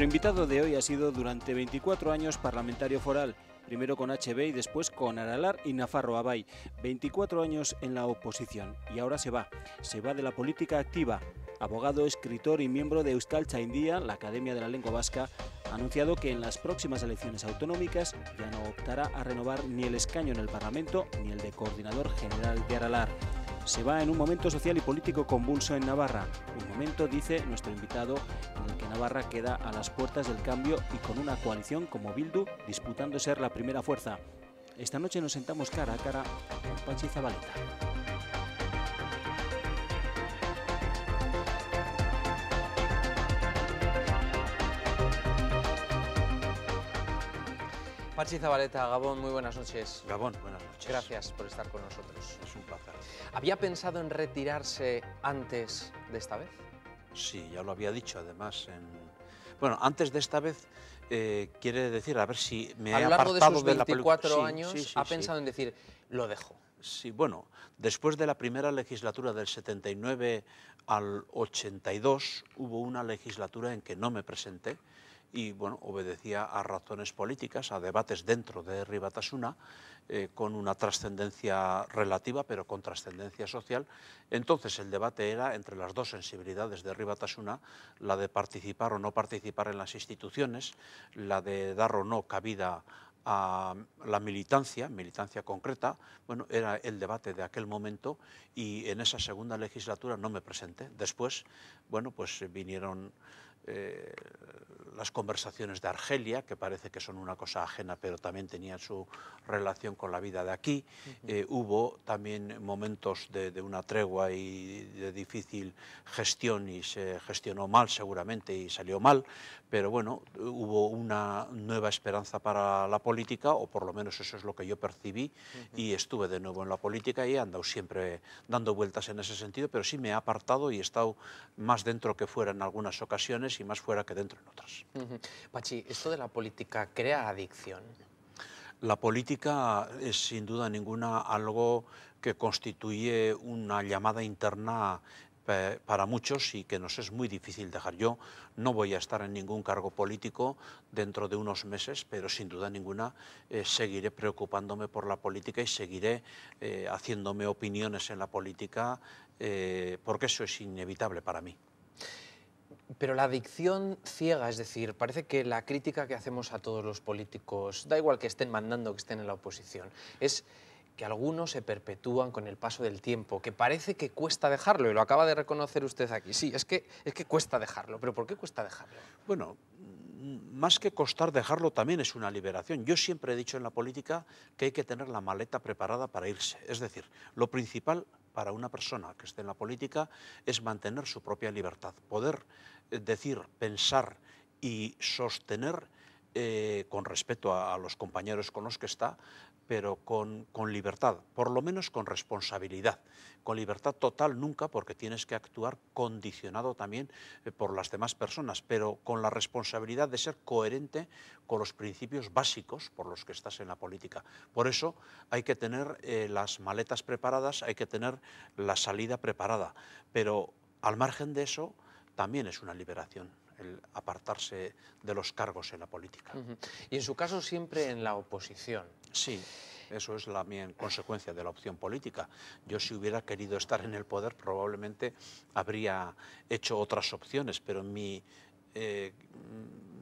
Nuestro invitado de hoy ha sido durante 24 años parlamentario foral, primero con HB y después con Aralar y Nafarro Abay, 24 años en la oposición y ahora se va, se va de la política activa, abogado, escritor y miembro de Euskal Chaindía, la Academia de la Lengua Vasca, ha anunciado que en las próximas elecciones autonómicas ya no optará a renovar ni el escaño en el Parlamento ni el de Coordinador General de Aralar. Se va en un momento social y político convulso en Navarra. Un momento, dice nuestro invitado, en el que Navarra queda a las puertas del cambio y con una coalición como Bildu disputando ser la primera fuerza. Esta noche nos sentamos cara a cara con Pachi Zabaleta. Pachi Zabaleta, Gabón, muy buenas noches. Gabón, buenas noches. Gracias por estar con nosotros. Es un placer. ¿Había pensado en retirarse antes de esta vez? Sí, ya lo había dicho, además. En... Bueno, antes de esta vez eh, quiere decir, a ver si me ha he apartado de, sus 24 años, ha pensado en decir, lo dejo. Sí, bueno, después de la primera legislatura del 79 al 82, hubo una legislatura en que no me presenté, y bueno, obedecía a razones políticas, a debates dentro de Ribatasuna, eh, con una trascendencia relativa, pero con trascendencia social. Entonces el debate era entre las dos sensibilidades de Ribatasuna, la de participar o no participar en las instituciones, la de dar o no cabida a la militancia, militancia concreta, bueno, era el debate de aquel momento y en esa segunda legislatura no me presenté. Después, bueno, pues vinieron eh, las conversaciones de Argelia, que parece que son una cosa ajena, pero también tenían su relación con la vida de aquí. Eh, hubo también momentos de, una tregua y de difícil gestión y se gestionó mal seguramente y salió mal, pero bueno, hubo una nueva esperanza para la política, o por lo menos eso es lo que yo percibí, y estuve de nuevo en la política y he andado siempre dando vueltas en ese sentido, pero sí me ha apartado y he estado más dentro que fuera en algunas ocasiones y más fuera que dentro en otras. Pachi, ¿esto de la política crea adicción? La política es sin duda ninguna algo que constituye una llamada interna para muchos y que nos es muy difícil dejar. Yo no voy a estar en ningún cargo político dentro de unos meses, pero sin duda ninguna eh, seguiré preocupándome por la política y seguiré eh, haciéndome opiniones en la política, eh, porque eso es inevitable para mí. Pero la adicción ciega, es decir, parece que la crítica que hacemos a todos los políticos, da igual que estén mandando, que estén en la oposición, es que algunos se perpetúan con el paso del tiempo, que parece que cuesta dejarlo, y lo acaba de reconocer usted aquí. Sí, es que, es que cuesta dejarlo, pero ¿por qué cuesta dejarlo? Bueno, mm, más que costar dejarlo también es una liberación. Yo siempre he dicho en la política que hay que tener la maleta preparada para irse. Es decir, lo principal para una persona que esté en la política es mantener su propia libertad, poder eh, decir, pensar y sostener eh, con respeto a, los compañeros con los que está, pero con, libertad, por lo menos con responsabilidad. Con libertad total nunca, porque tienes que actuar condicionado también eh, por las demás personas, pero con la responsabilidad de ser coherente con los principios básicos por los que estás en la política. Por eso hay que tener eh, las maletas preparadas, hay que tener la salida preparada, pero al margen de eso también es una liberación el apartarse de los cargos en la política. Y en su caso siempre en la oposición. Sí. Eso es la consecuencia de la opción política. Yo si hubiera querido estar en el poder probablemente habría hecho otras opciones, pero mi, eh,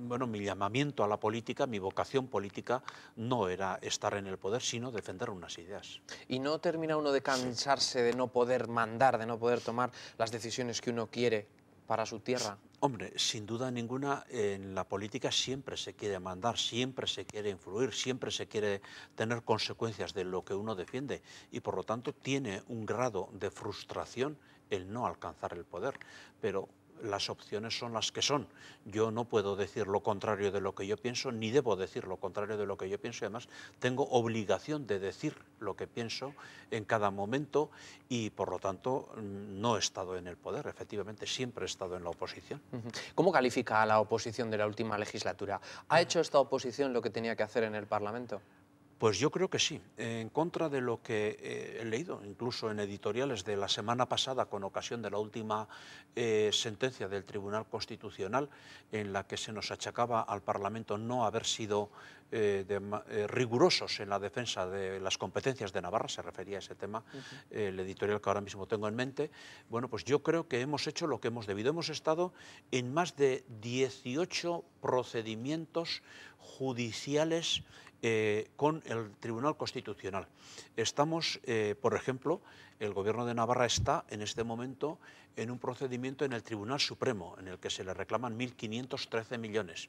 bueno, mi llamamiento a la política, mi vocación política, no era estar en el poder, sino defender unas ideas. ¿Y no termina uno de cansarse de no poder mandar, de no poder tomar las decisiones que uno quiere para su tierra? Hombre, sin duda ninguna, en la política siempre se quiere mandar, siempre se quiere influir, siempre se quiere tener consecuencias de lo que uno defiende y por lo tanto tiene un grado de frustración el no alcanzar el poder. Pero las opciones son las que son. Yo no puedo decir lo contrario de lo que yo pienso, ni debo decir lo contrario de lo que yo pienso, además tengo obligación de decir lo que pienso en cada momento y, por lo tanto, no he estado en el poder, efectivamente, siempre he estado en la oposición. ¿Cómo califica a la oposición de la última legislatura? ¿Ha hecho esta oposición lo que tenía que hacer en el Parlamento? Pues yo creo que sí, en contra de lo que eh, he leído, incluso en editoriales de la semana pasada con ocasión de la última eh, sentencia del Tribunal Constitucional en la que se nos achacaba al Parlamento no haber sido eh, rigurosos en la defensa de las competencias de Navarra, se refería a ese tema, el editorial que ahora mismo tengo en mente, bueno, pues yo creo que hemos hecho lo que hemos debido. Hemos estado en más de 18 procedimientos judiciales eh, con el Tribunal Constitucional. Estamos, eh, por ejemplo, el Gobierno de Navarra está en este momento en un procedimiento en el Tribunal Supremo, en el que se le reclaman 1.513 millones.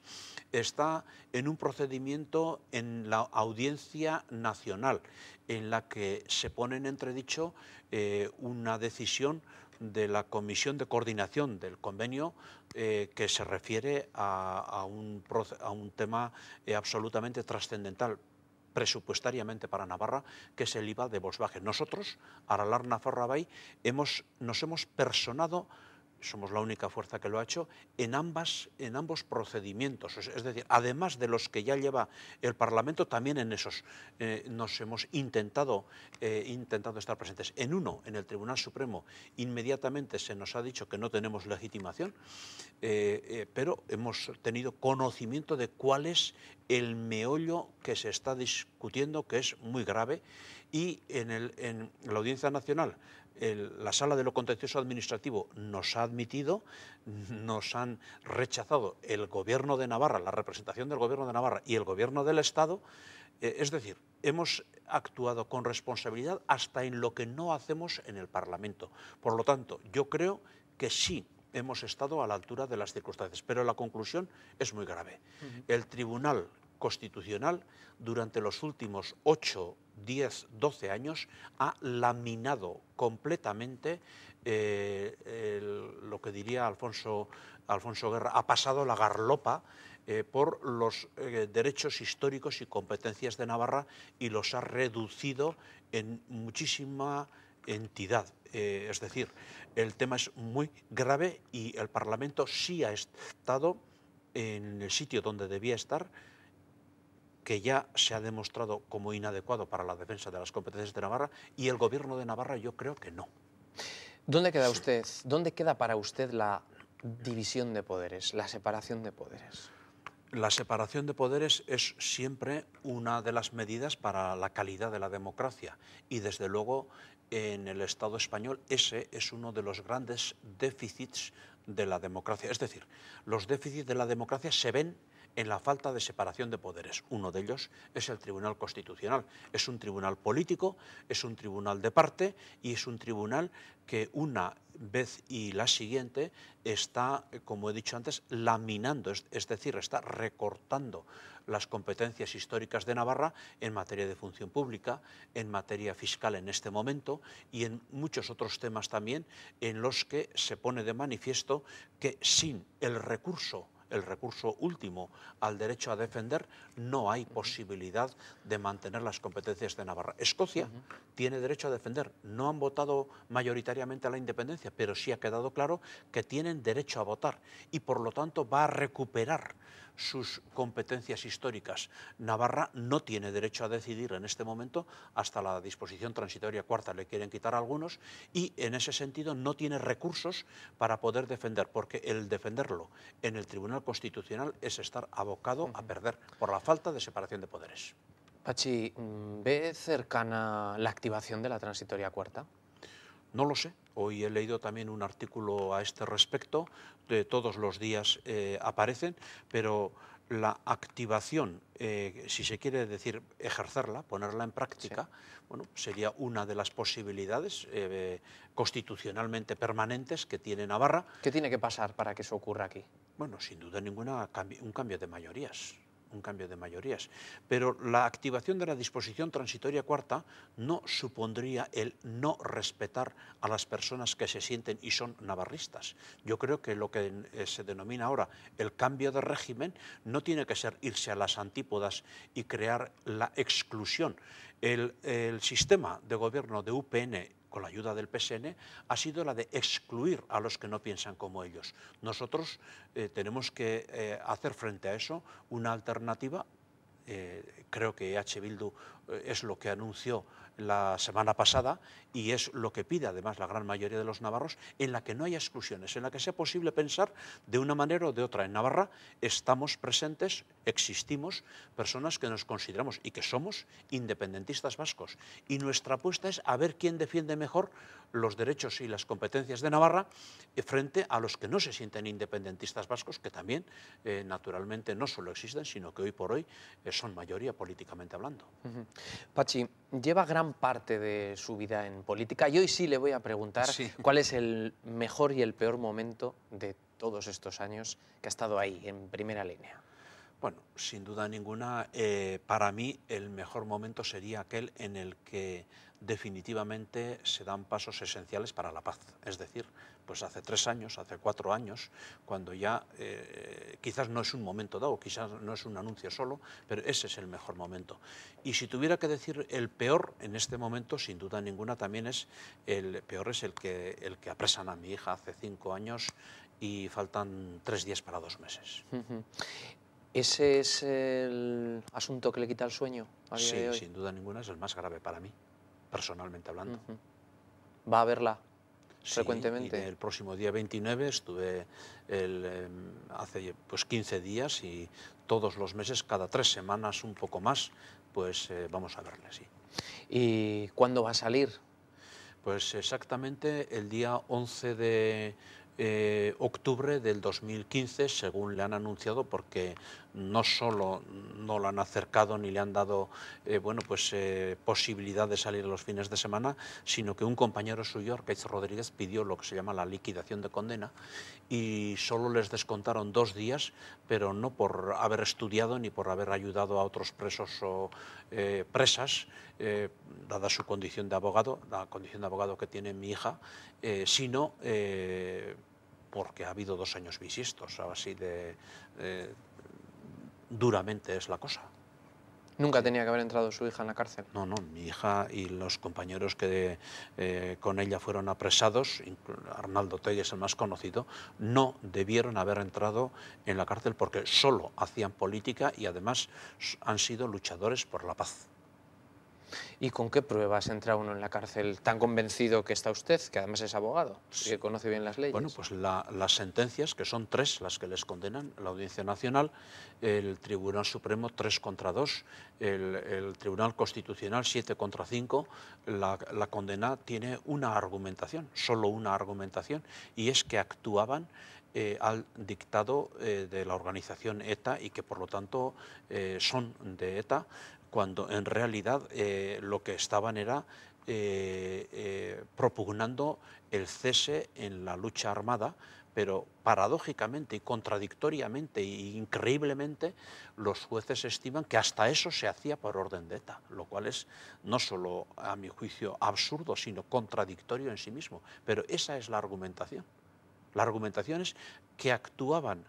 Está en un procedimiento en la Audiencia Nacional, en la que se pone en entredicho eh, una decisión de la Comisión de Coordinación del Convenio eh, que se refiere a, a, un, tema eh, absolutamente trascendental presupuestariamente para Navarra, que es el IVA de Volkswagen. Nosotros, Aralar Nafarra hemos, nos hemos personado somos la única fuerza que lo ha hecho, en, ambas, en ambos procedimientos. Es, decir, además de los que ya lleva el Parlamento, también en esos eh, nos hemos eh, intentado, estar presentes. En uno, en el Tribunal Supremo, inmediatamente se nos ha dicho que no tenemos legitimación, eh, pero hemos tenido conocimiento de cuál es el meollo que se está discutiendo, que es muy grave, y en la Audiencia Nacional la sala de lo contencioso administrativo nos ha admitido, nos han rechazado el gobierno de Navarra, la representación del gobierno de Navarra y el gobierno del Estado. Eh, es decir, hemos actuado con responsabilidad hasta en lo que no hacemos en el Parlamento. Por lo tanto, yo creo que sí hemos estado a la altura de las circunstancias, pero la conclusión es muy grave. El Tribunal Constitucional, durante los últimos ocho años, 10, 12 años, ha laminado completamente eh, lo que diría Alfonso, Alfonso Guerra, ha pasado la garlopa eh, por los eh, derechos históricos y competencias de Navarra y los ha reducido en muchísima entidad. es decir, el tema es muy grave y el Parlamento sí ha estado en el sitio donde debía estar, que ya se ha demostrado como inadecuado para la defensa de las competencias de Navarra y el gobierno de Navarra yo creo que no. ¿Dónde queda usted, dónde queda para usted la división de poderes, la separación de poderes? La separación de poderes es siempre una de las medidas para la calidad de la democracia y desde luego en el Estado español ese es uno de los grandes déficits de la democracia. Es decir, los déficits de la democracia se ven en la falta de separación de poderes. Uno de ellos es el Tribunal Constitucional. Es un tribunal político, es un tribunal de parte y es un tribunal que una vez y la siguiente está, como he dicho antes, laminando, es, decir, está recortando las competencias históricas de Navarra en materia de función pública, en materia fiscal en este momento y en muchos otros temas también en los que se pone de manifiesto que sin el recurso el recurso último al derecho a defender, no hay posibilidad de mantener las competencias de Navarra. Escocia tiene derecho a defender. No han votado mayoritariamente a la independencia, pero sí ha quedado claro que tienen derecho a votar y por lo tanto va a recuperar sus competencias históricas. Navarra no tiene derecho a decidir en este momento, hasta la disposición transitoria cuarta le quieren quitar algunos, y en ese sentido no tiene recursos para poder defender, porque el defenderlo en el Tribunal Constitucional es estar abocado a perder por la falta de separación de poderes. Pachi, ¿ve cercana la activación de la transitoria cuarta? No lo sé. Hoy he leído también un artículo a este respecto de todos los días eh, aparecen, pero la activación, eh, si se quiere decir ejercerla, ponerla en práctica, bueno, sería una de las posibilidades eh, constitucionalmente permanentes que tiene Navarra. ¿Qué tiene que pasar para que eso ocurra aquí? Bueno, sin duda ninguna, un cambio de mayorías un cambio de mayorías. Pero la activación de la disposición transitoria cuarta no supondría el no respetar a las personas que se sienten y son navarristas. Yo creo que lo que se denomina ahora el cambio de régimen no tiene que ser irse a las antípodas y crear la exclusión. El, sistema de gobierno de UPN con la ayuda del PSN, ha sido la de excluir a los que no piensan como ellos. Nosotros eh, tenemos que eh, hacer frente a eso una alternativa. Eh, creo que H. Bildu es lo que anunció la semana pasada y es lo que pide además la gran mayoría de los navarros, en la que no haya exclusiones, en la que sea posible pensar de una manera o de otra. En Navarra estamos presentes, existimos personas que nos consideramos y que somos independentistas vascos. Y nuestra apuesta es a ver quién defiende mejor los derechos y las competencias de Navarra eh, frente a los que no se sienten independentistas vascos, que también eh, naturalmente no solo existen, sino que hoy por hoy eh, son mayoría políticamente hablando. Pachi, lleva gran parte de su vida en política y hoy sí le voy a preguntar cuál es el mejor y el peor momento de todos estos años que ha estado ahí, en primera línea. Bueno, sin duda ninguna, eh, para mí el mejor momento sería aquel en el que definitivamente se dan pasos esenciales para la paz. Es decir, pues hace tres años, hace cuatro años, cuando ya eh, quizás no es un momento dado, quizás no es un anuncio solo, pero ese es el mejor momento. Y si tuviera que decir el peor en este momento, sin duda ninguna, también es el peor es el que, el que apresan a mi hija hace cinco años y faltan tres días para dos meses. ¿Ese es el asunto que le quita el sueño a sí, sin duda ninguna es el más grave para mí, personalmente hablando. ¿Va a verla frecuentemente? el próximo día 29 estuve em, hace pues 15 días y todos los meses, cada tres semanas, un poco más, pues eh, vamos a verla, sí. ¿Y cuándo va a salir? Pues exactamente el día 11 de eh, octubre del 2015, según le han anunciado, porque no solo no lo han acercado ni le han dado eh, bueno, pues, eh, posibilidad de salir los fines de semana, sino que un compañero suyo, Arcaiz Rodríguez, pidió lo que se llama la liquidación de condena y solo les descontaron dos días, pero no por haber estudiado ni por haber ayudado a otros presos o eh, presas, dada su condición de abogado, la condición de abogado que tiene mi hija, sino porque ha habido dos años bisiestos, así de, duramente es la cosa. Nunca tenía que haber entrado su hija en la cárcel. No, no, mi hija y los compañeros que eh, con ella fueron apresados, Arnaldo Telles el más conocido, no debieron haber entrado en la cárcel porque solo hacían política y además han sido luchadores por la paz. ¿Y con qué pruebas entra uno en la cárcel tan convencido que está usted, que además es abogado que conoce bien las leyes? Bueno, pues las sentencias, que son tres las que les condenan, la Audiencia Nacional, el Tribunal Supremo tres contra dos, el, Tribunal Constitucional siete contra cinco, la, condena tiene una argumentación, solo una argumentación, y es que actuaban eh, al dictado eh, de la organización ETA y que por lo tanto eh, son de ETA, cuando en realidad eh, lo que estaban era eh, eh, propugnando el cese en la lucha armada, pero paradójicamente y contradictoriamente e increíblemente los jueces estiman que hasta eso se hacía por orden de ETA, lo cual es no solo a mi juicio absurdo, sino contradictorio en sí mismo. Pero esa es la argumentación. La argumentación es que actuaban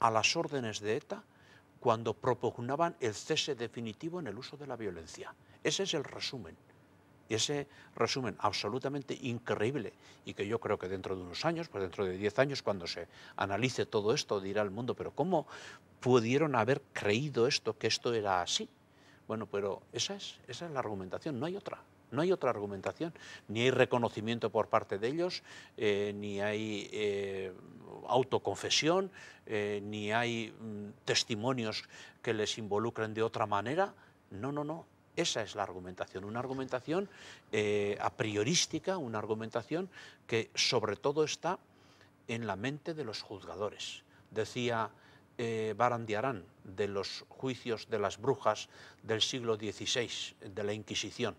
a las órdenes de ETA cuando propugnaban el cese definitivo en el uso de la violencia. Ese es el resumen. Y ese resumen absolutamente increíble y que yo creo que dentro de unos años, pues dentro de diez años, cuando se analice todo esto, dirá el mundo, pero ¿cómo pudieron haber creído esto, que esto era así? Bueno, pero esa es, esa es la argumentación, no hay otra. No hay otra argumentación, ni hay reconocimiento por parte de ellos, eh, ni hay eh, autoconfesión, eh, ni hay mm, testimonios que les involucren de otra manera. No, no, no. Esa es la argumentación, una argumentación a priorística, una argumentación que sobre todo está en la mente de los juzgadores. Decía Barandiarán de los juicios de las brujas del siglo XVI, de la Inquisición.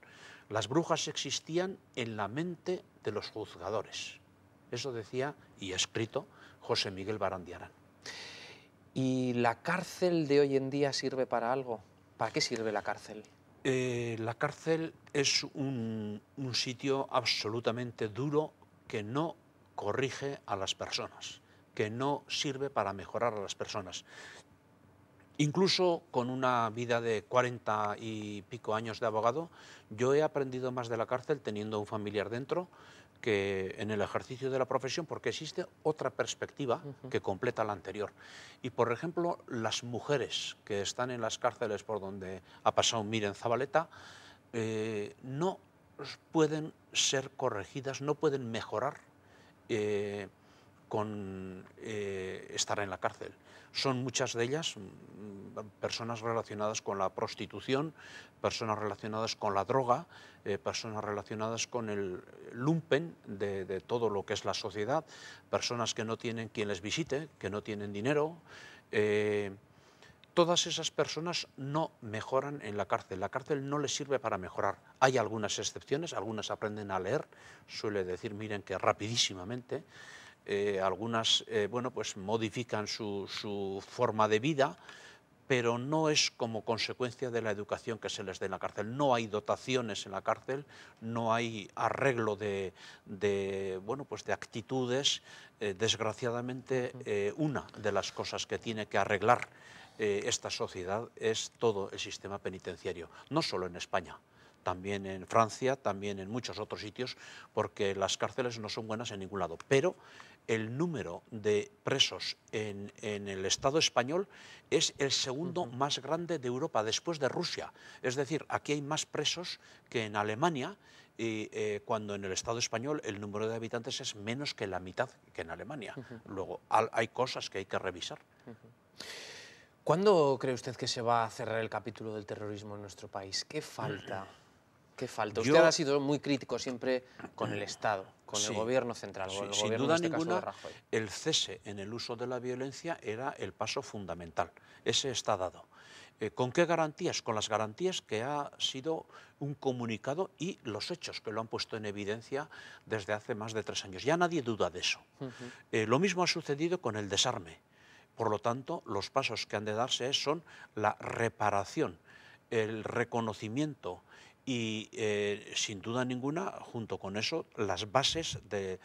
Las brujas existían en la mente de los juzgadores. Eso decía y escrito José Miguel Barandiarán. ¿Y la cárcel de hoy en día sirve para algo? ¿Para qué sirve la cárcel? Eh, la cárcel es un sitio absolutamente duro que no corrige a las personas, que no sirve para mejorar a las personas, Incluso con una vida de 40 y pico años de abogado, yo he aprendido más de la cárcel teniendo un familiar dentro que en el ejercicio de la profesión, porque existe otra perspectiva que completa la anterior. Y, por ejemplo, las mujeres que están en las cárceles por donde ha pasado Miren Zabaleta, eh, no pueden ser corregidas, no pueden mejorar eh, con eh, estar en la cárcel. Son muchas de ellas mm, personas relacionadas con la prostitución, personas relacionadas con la droga, eh, personas relacionadas con el lumpen de, todo lo que es la sociedad, personas que no tienen quien les visite, que no tienen dinero. Eh, todas esas personas no mejoran en la cárcel. La cárcel no les sirve para mejorar. Hay algunas excepciones, algunas aprenden a leer, suele decir, miren que rapidísimamente. Eh, algunas eh, bueno, pues modifican su, forma de vida, pero no es como consecuencia de la educación que se les dé en la cárcel. No hay dotaciones en la cárcel, no hay arreglo de, pues de actitudes. Eh, desgraciadamente, una de las cosas que tiene que arreglar esta sociedad es todo el sistema penitenciario, no solo en España, también en Francia, también en muchos otros sitios, porque las cárceles no son buenas en ningún lado. Pero el número de presos en, el Estado español es el segundo más grande de Europa, después de Rusia. Es decir, aquí hay más presos que en Alemania, y eh, cuando en el Estado español el número de habitantes es menos que la mitad que en Alemania. Luego, hay cosas que hay que revisar. ¿Cuándo cree usted que se va a cerrar el capítulo del terrorismo en nuestro país? ¿Qué falta? ¿Qué falta? Usted ha sido muy crítico siempre con el Estado, con el gobierno central, con el gobierno, sin duda este ninguna, El cese en el uso de la violencia era el paso fundamental. Ese está dado. Eh, ¿Con qué garantías? Con las garantías que ha sido un comunicado y los hechos que lo han puesto en evidencia desde hace más de tres años. Ya nadie duda de eso. Eh, lo mismo ha sucedido con el desarme. Por lo tanto, los pasos que han de darse son la reparación, el reconocimiento, y eh, sin duda ninguna, junto con eso, las bases de,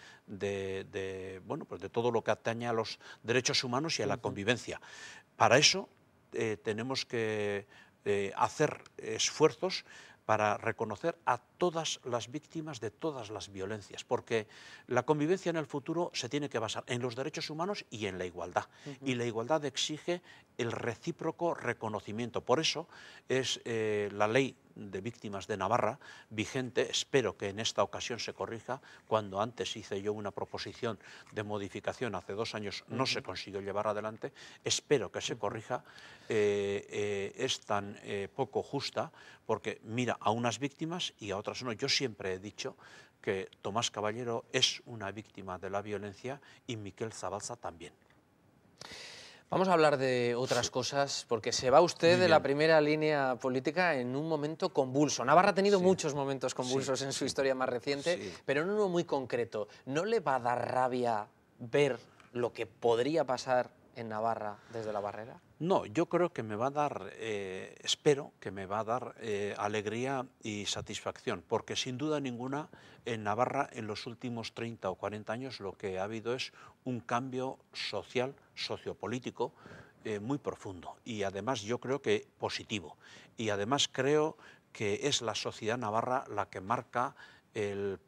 bueno, pues de todo lo que atañe a los derechos humanos y a la convivencia. Para eso eh, tenemos que eh, hacer esfuerzos para reconocer a todas las víctimas de todas las violencias, porque la convivencia en el futuro se tiene que basar en los derechos humanos y en la igualdad. Y la igualdad exige el recíproco reconocimiento. Por eso es la ley de Víctimas de Navarra vigente, espero que en esta ocasión se corrija, cuando antes hice yo una proposición de modificación hace dos años no se consiguió llevar adelante, espero que se corrija, eh, eh, es tan eh, poco justa porque mira a unas víctimas y a otras no. Yo siempre he dicho que Tomás Caballero es una víctima de la violencia y Miquel Zabalza también. Vamos a hablar de otras cosas, porque se va usted de la primera línea política en un momento convulso. Navarra ha tenido muchos momentos convulsos en su historia más reciente, pero en uno muy concreto. ¿No le va a dar rabia ver lo que podría pasar en Navarra desde la barrera? No, yo creo que me va a dar, eh, espero que me va a dar eh, alegría y satisfacción, porque sin duda ninguna en Navarra en los últimos 30 o 40 años lo que ha habido es un cambio social, sociopolítico, eh, muy profundo y además yo creo que positivo. Y además creo que es la sociedad navarra la que marca el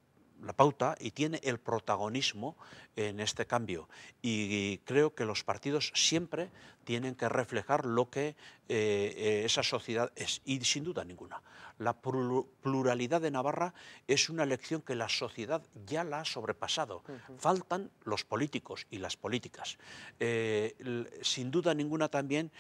la pauta y tiene el protagonismo en este cambio. Y creo que los partidos siempre tienen que reflejar lo que eh, eh, esa sociedad es. Y sin duda ninguna, la pluralidad de Navarra es una elección que la sociedad ya la ha sobrepasado. Faltan los políticos y las políticas. Eh, sin duda ninguna también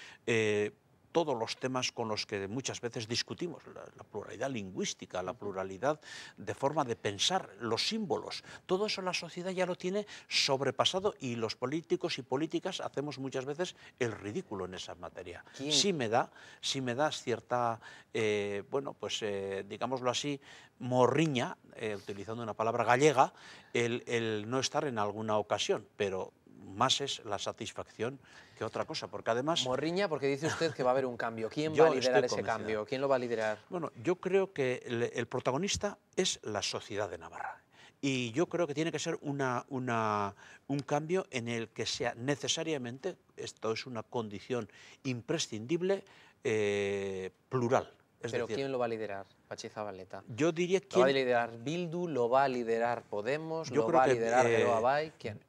todos los temas con los que muchas veces discutimos, la, pluralidad lingüística, la pluralidad de forma de pensar, los símbolos, todo eso la sociedad ya lo tiene sobrepasado y los políticos y políticas hacemos muchas veces el ridículo en esa materia. Sí me da, sí me da cierta, eh, bueno, pues eh, digámoslo así, morriña, eh, utilizando una palabra gallega, el, el no estar en alguna ocasión, pero más es la satisfacción que otra cosa, porque además... Morriña, porque dice usted que va a haber un cambio. ¿Quién va a liderar ese cambio? ¿Quién lo va a liderar? Bueno, yo creo que el, protagonista es la sociedad de Navarra. Y yo creo que tiene que ser una, un cambio en el que sea necesariamente, esto es una condición imprescindible, eh, plural. ¿Pero quién lo va a liderar? Pachiza Yo diría que... ¿Lo va a liderar Bildu? ¿Lo va a liderar Podemos? ¿Lo va a liderar eh, ¿Quién?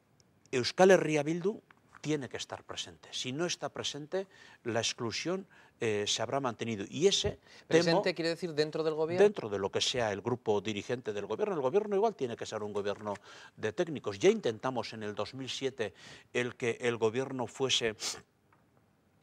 Euskal Herria Bildu tiene que estar presente. Si no está presente, la exclusión eh, se habrá mantenido. Y ese... ¿Presente quiere decir dentro del gobierno? Dentro de lo que sea el grupo dirigente del gobierno. El gobierno igual tiene que ser un gobierno de técnicos. Ya intentamos en el 2007 el que el gobierno fuese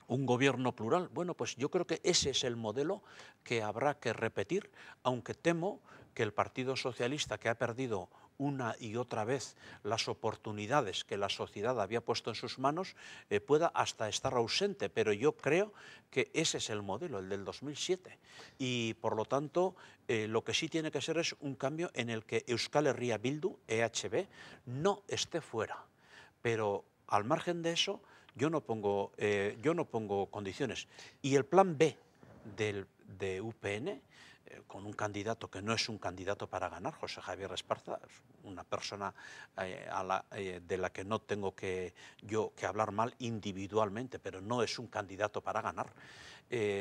un gobierno plural. Bueno, pues yo creo que ese es el modelo que habrá que repetir, aunque temo que el Partido Socialista, que ha perdido una y otra vez las oportunidades que la sociedad había puesto en sus manos, eh, pueda hasta estar ausente. Pero yo creo que ese es el modelo, el del 2007. Y por lo tanto, eh, lo que sí tiene que ser es un cambio en el que Euskal Herria Bildu, EHB, no esté fuera. Pero al margen de eso, yo no pongo, eh, yo no pongo condiciones. Y el plan B de UPN, eh, con un candidato que no es un candidato para ganar, José Javier Esparza, una persona eh, de la que no tengo que, yo que hablar mal individualmente, pero no es un candidato para ganar,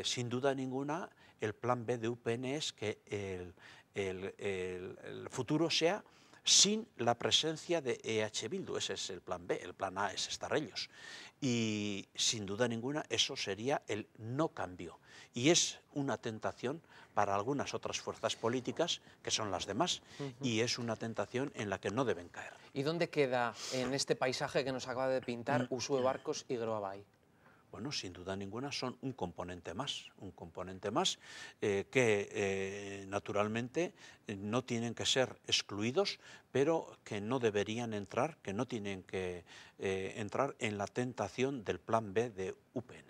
sin duda ninguna el plan B de UPN es que el futuro sea sin la presencia de EH Bildu. Ese es el plan B, el plan A es estar ellos, Y sin duda ninguna eso sería el no cambio. Y es una tentación para algunas otras fuerzas políticas, que son las demás, y es una tentación en la que no deben caer. ¿Y dónde queda en este paisaje que nos acaba de pintar mm. Usue Barcos y Groabay? bueno, sin duda ninguna son un componente más, un componente más eh, que eh, naturalmente eh, no tienen que ser excluidos, pero que no deberían entrar, que no tienen que entrar en la tentación del plan B de UPN.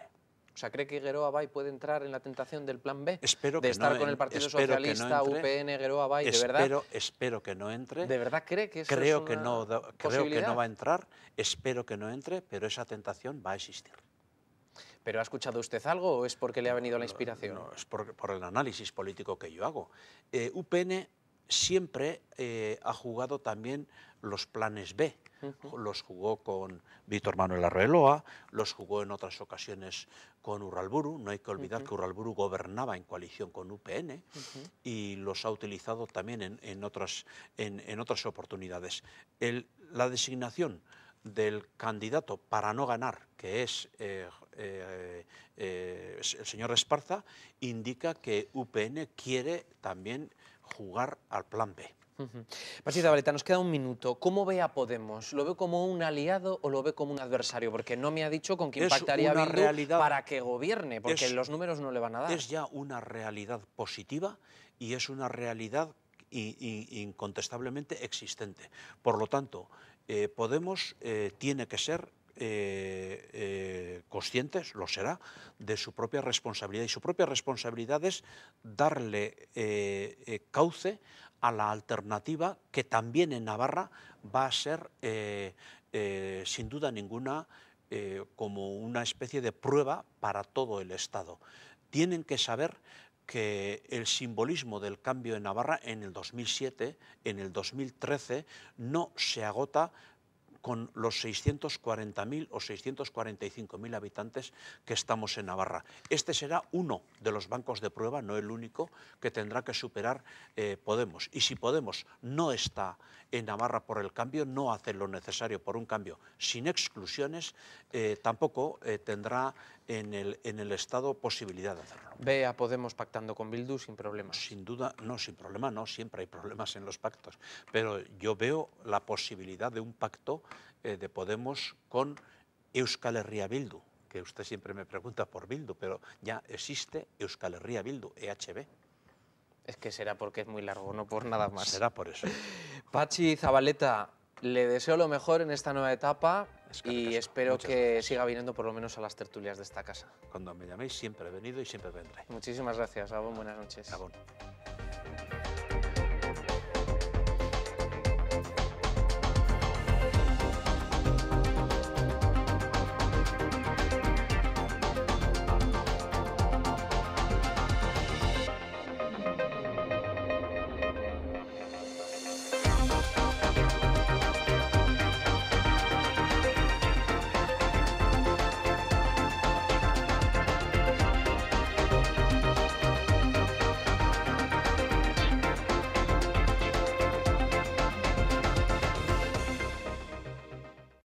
O sea, ¿cree que Geroa Bay puede entrar en la tentación del plan B? Espero de estar con el Partido Socialista, UPN, Geroa Bay, de verdad. Espero que no entre. ¿De verdad cree que es una que no, Creo que no va a entrar, espero que no entre, pero esa tentación va a existir. ¿Pero ha escuchado usted algo o es porque le ha venido la inspiración? No, es por, el análisis político que yo hago. Eh, UPN siempre eh, ha jugado también los planes B. Los jugó con Víctor Manuel Arreloa, los jugó en otras ocasiones con Urralburu. No hay que olvidar que Urralburu gobernaba en coalición con UPN y los ha utilizado también en, otras, oportunidades. la designación del candidato para no ganar, que es eh, eh, eh, el señor Esparza, indica que UPN quiere también jugar al plan B. Valeta, nos queda un minuto. ¿Cómo ve a Podemos? ¿Lo ve como un aliado o lo ve como un adversario? Porque no me ha dicho con quién pactaría Bildu para que gobierne, porque los números no le van a dar. Es ya una realidad positiva y es una realidad incontestablemente existente. Por lo tanto, eh, Podemos eh, tiene que ser eh, conscientes, lo será, de su propia responsabilidad. Y su propia responsabilidad es darle cauce a la alternativa que también en Navarra va a ser, sin duda ninguna, como una especie de prueba para todo el Estado. Tienen que saber que el simbolismo del cambio en Navarra en el 2007, en el 2013, no se agota con los 640.000 o 645.000 habitantes que estamos en Navarra. Este será uno de los bancos de prueba, no el único, que tendrá que superar eh, Podemos. Y si Podemos no está en Navarra por el cambio, no hace lo necesario por un cambio sin exclusiones, eh, tampoco eh, tendrá en el, en el Estado posibilidad de hacerlo. Ve a Podemos pactando con Bildu sin problemas. Sin duda, no, sin problema no, siempre hay problemas en los pactos, pero yo veo la posibilidad de un pacto eh, de Podemos con Euskal Herria Bildu, que usted siempre me pregunta por Bildu, pero ya existe Euskal Herria Bildu, EHB. Es que será porque es muy largo, no por nada más. Será por eso. Pachi Zabaleta, le deseo lo mejor en esta nueva etapa y espero que siga viniendo por lo menos a las tertulias de esta casa. Cuando me llaméis siempre he venido y siempre vendré. Muchísimas gracias, Abón. Buenas noches. Abón.